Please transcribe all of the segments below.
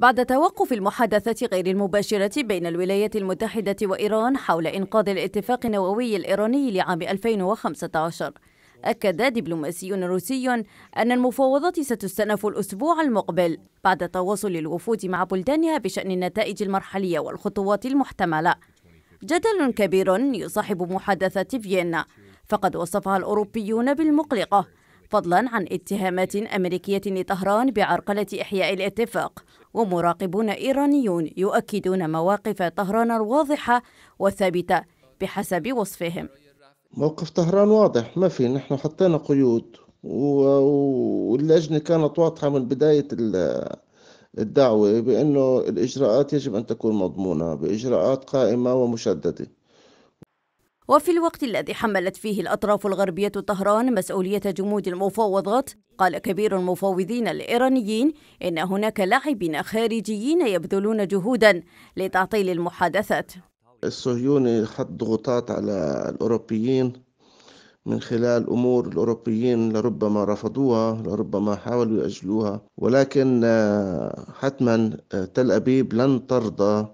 بعد توقف المحادثات غير المباشرة بين الولايات المتحدة وإيران حول إنقاذ الاتفاق النووي الإيراني لعام 2015 أكد دبلوماسي روسي أن المفاوضات ستستنف الأسبوع المقبل بعد تواصل الوفود مع بلدانها بشأن النتائج المرحلية والخطوات المحتملة جدل كبير يصاحب محادثات فيينا فقد وصفها الأوروبيون بالمقلقة فضلا عن اتهامات أمريكية لطهران بعرقلة إحياء الاتفاق ومراقبون إيرانيون يؤكدون مواقف طهران الواضحة والثابتة بحسب وصفهم موقف طهران واضح ما في نحن حطينا قيود واللجنة كانت واضحة من بداية الدعوة بأنه الإجراءات يجب أن تكون مضمونة بإجراءات قائمة ومشددة وفي الوقت الذي حملت فيه الأطراف الغربية طهران مسؤولية جمود المفاوضات قال كبير المفاوضين الإيرانيين إن هناك لاعبين خارجيين يبذلون جهودا لتعطيل المحادثات الصهيوني حط ضغوطات على الأوروبيين من خلال أمور الأوروبيين لربما رفضوها لربما حاولوا يأجلوها ولكن آه، حتما آه، تل أبيب لن ترضى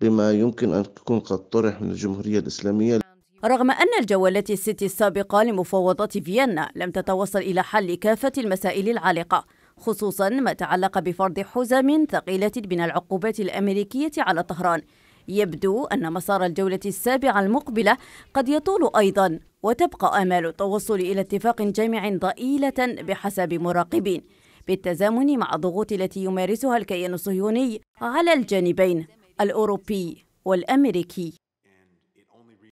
بما يمكن أن تكون قد طرح من الجمهورية الإسلامية رغم أن الجولات الست السابقة لمفاوضات فيينا لم تتوصل إلى حل كافة المسائل العالقة خصوصا ما تعلق بفرض حزم ثقيلة من العقوبات الأمريكية على طهران يبدو أن مسار الجولة السابعة المقبلة قد يطول أيضا وتبقى آمال التوصل إلى اتفاق جامع ضئيلة بحسب مراقبين بالتزامن مع الضغوط التي يمارسها الكيان الصهيوني على الجانبين الأوروبي والأمريكي